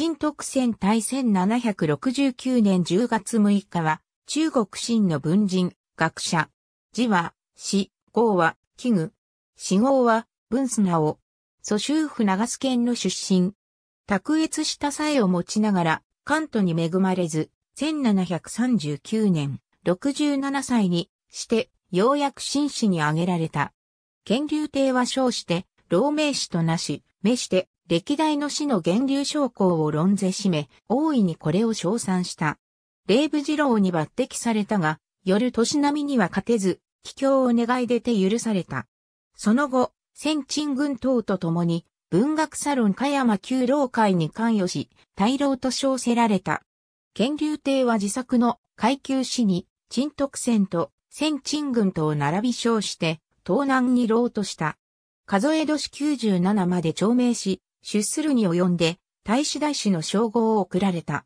陳徳戦対1769年10月6日は、中国真の文人、学者。字は、詩、号は、器具。詩号は、文素を。蘇州府長須県の出身。卓越したえを持ちながら、関東に恵まれず、1739年、67歳にして、ようやく紳士に挙げられた。乾隆帝は称して、老名士となし、名して、歴代の死の源流将校を論ぜしめ、大いにこれを称賛した。レイブ二郎に抜擢されたが、夜年並みには勝てず、帰郷を願い出て許された。その後、先鎮軍等と共に、文学サロン加山旧老会に関与し、大老と称せられた。源流帝は自作の階級死に、鎮徳戦と先鎮軍とを並び称して、東南に老とした。数え年97まで長命し、出するに及んで、大使大使の称号を贈られた。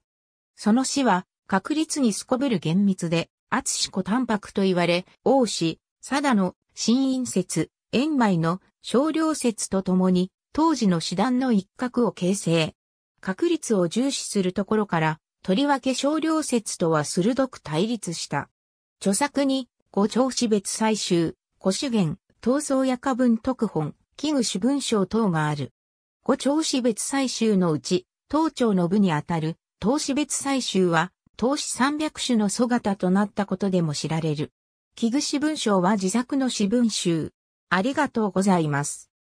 その死は、確率にすこぶる厳密で、厚し子淡白と言われ、王子、貞の、新院説、円米の、少量説とともに、当時の師団の一角を形成。確率を重視するところから、とりわけ少量説とは鋭く対立した。著作に、五朝子別採集、古主言、闘争や家文特本、器具主文章等がある。五調子別採集のうち、当庁の部にあたる、投資別採集は、投資300種の祖型となったことでも知られる。木串文章は自作の詩文集。ありがとうございます。